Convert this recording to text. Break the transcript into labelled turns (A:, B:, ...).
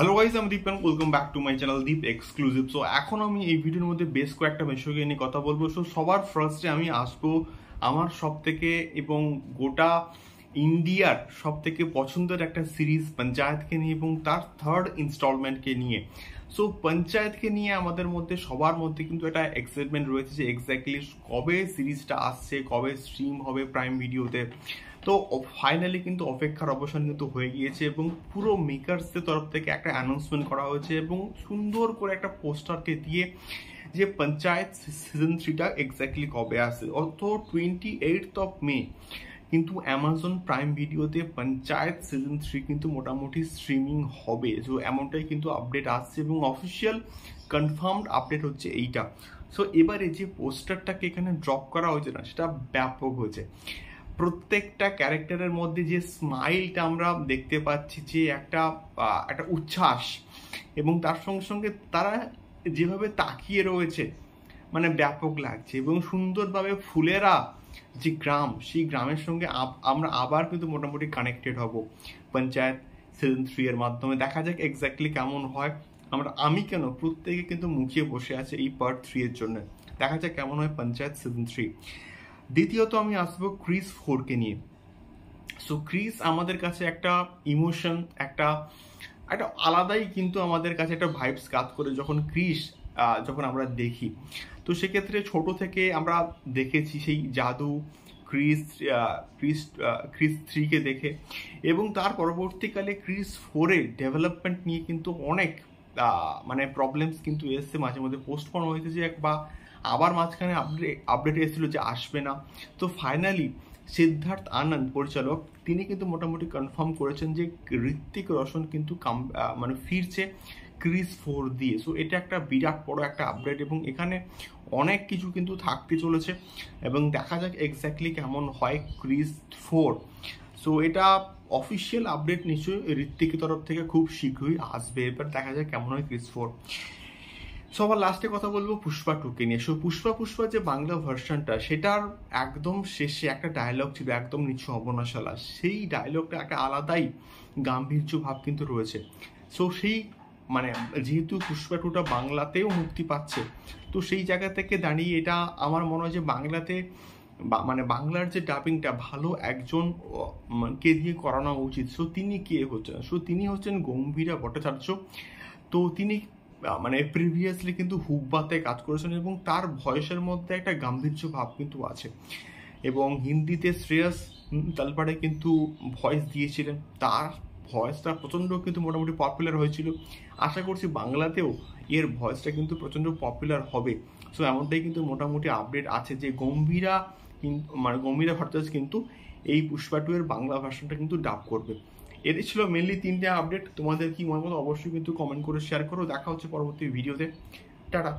A: hello guys আমি Deep and welcome back to my channel Deep exclusive so এখন আমি এই ভিডিওর মধ্যে বেশ কয়েকটা বিষয়কে নিয়ে কথা বলবো সো সবার ফার্স্টে আমি আসবো আমার সব থেকে এবং গোটা ইন্ডিয়ার সব থেকে পছন্দের একটা সিরিজ পঞ্চায়েতকে নিয়ে এবং তার থার্ড ইনস্টলমেন্টকে নিয়ে সো পঞ্চায়েতকে নিয়ে আমাদের মধ্যে সবার মধ্যে কিন্তু একটা এক্সাইটমেন্ট রয়েছে যে এক্স্যাক্টলি কবে সিরিজটা আসছে কবে স্ট্রিম হবে প্রাইম ভিডিওতে তো ফাইনালি কিন্তু অপেক্ষার অবসান কিন্তু হয়ে গিয়েছে এবং পুরো মেকার্সদের তরফ থেকে একটা অ্যানাউন্সমেন্ট করা হয়েছে এবং সুন্দর করে একটা পোস্টারকে দিয়ে যে পঞ্চায়েত সিজন থ্রিটা এক্স্যাক্টলি কবে আসে অর্থ টোয়েন্টি এইটথ অফ মে কিন্তু অ্যামাজন প্রাইম ভিডিওতে পঞ্চায়েত সিজন থ্রি কিন্তু মোটামুটি স্ট্রিমিং হবে সো এমনটাই কিন্তু আপডেট আসছে এবং অফিসিয়াল কনফার্মড আপডেট হচ্ছে এইটা সো এবারে যে পোস্টারটাকে এখানে ড্রপ করা হয়েছে না সেটা ব্যাপক হয়েছে প্রত্যেকটা ক্যারেক্টারের মধ্যে যে স্মাইলটা আমরা দেখতে পাচ্ছি যে একটা একটা উচ্ছ্বাস এবং তার সঙ্গে সঙ্গে তারা যেভাবে তাকিয়ে রয়েছে মানে ব্যাপক লাগছে এবং সুন্দরভাবে ফুলেরা যে গ্রাম সেই গ্রামের সঙ্গে আমরা আবার কিন্তু মোটামুটি কানেক্টেড হব পঞ্চায়েত সিজন থ্রি এর মাধ্যমে দেখা যাক এক্স্যাক্টলি কেমন হয় আমরা আমি কেন প্রত্যেকে কিন্তু মুখিয়ে বসে আছে এই পার্ট থ্রি এর জন্য দেখা যাক কেমন হয় পঞ্চায়েত সিজন থ্রি দ্বিতীয়ত আমি আসবো ক্রিস ফোরকে নিয়ে সো ক্রিস আমাদের কাছে একটা ইমোশন একটা একটা আলাদাই কিন্তু আমাদের কাছে একটা ভাইবস কাজ করে যখন ক্রিস যখন আমরা দেখি তো সেক্ষেত্রে ছোট থেকে আমরা দেখেছি সেই জাদু ক্রিস ক্রিস ক্রিস থ্রিকে দেখে এবং তার পরবর্তীকালে ক্রিস ফোরের ডেভেলপমেন্ট নিয়ে কিন্তু অনেক মানে প্রবলেমস কিন্তু এসছে মাঝে মধ্যে পোস্টপন হয়েছে যে এক বা আবার মাঝখানে আপডেট আপডেট এসেছিলো যে আসবে না তো ফাইনালি সিদ্ধার্থ আনন্দ পরিচালক তিনি কিন্তু মোটামুটি কনফার্ম করেছেন যে ঋত্বিক রোশন কিন্তু কাম মানে ফিরছে ক্রিস ফোর দিয়ে সো এটা একটা বিরাট বড় একটা আপডেট এবং এখানে অনেক কিছু কিন্তু থাকতে চলেছে এবং দেখা যাক এক্স্যাক্টলি কেমন হয় ক্রিস ফোর সো এটা অফিসিয়াল আপডেট নিশ্চয়ই ঋত্বিকের তরফ থেকে খুব শীঘ্রই আসবে এবার দেখা যাক কেমন হয় ক্রিস ফোর সবার লাস্টে কথা বলবো পুষ্পা টুকে নিয়ে সো পুষ্পা পুষ্পা যে বাংলা ভার্সনটা সেটার একদম শেষে একটা ডায়লগ ছিল একদম নিচু অবনাশালা সেই ডায়লগটা একটা আলাদাই গাম্ভীর্য ভাব কিন্তু রয়েছে সো সেই মানে যেহেতু পুষ্পা টুটা বাংলাতেও মুক্তি পাচ্ছে তো সেই জায়গা থেকে দাঁড়িয়ে এটা আমার মনে হয় যে বাংলাতে মানে বাংলার যে ডাবিংটা ভালো একজন মানে কে দিয়ে করানো উচিত সো তিনি কে হচ্ছেন সো তিনি হচ্ছেন গম্ভীরা ভট্টাচার্য তো তিনি মানে প্রিভিয়াসলি কিন্তু হুব্বাতে কাজ করেছেন এবং তার ভয়েসের মধ্যে একটা গাম্ভীর্য ভাব কিন্তু আছে এবং হিন্দিতে শ্রেয়াস তালপাড়ে কিন্তু ভয়েস দিয়েছিলেন তার ভয়েসটা প্রচণ্ড কিন্তু মোটামুটি পপুলার হয়েছিল আশা করছি বাংলাতেও এর ভয়েসটা কিন্তু প্রচণ্ড পপুলার হবে সো এমনটাই কিন্তু মোটামুটি আপডেট আছে যে গম্ভীরা মানে গম্ভীরা ভারতাস কিন্তু এই পুষ্পা টু এর বাংলা ভার্সনটা কিন্তু ডাব করবে এদের ছিল মেনলি তিনটে আপডেট তোমাদের কি মনে মতো অবশ্যই কিন্তু কমেন্ট করে শেয়ার করো দেখা হচ্ছে পরবর্তী ভিডিওতে টাটা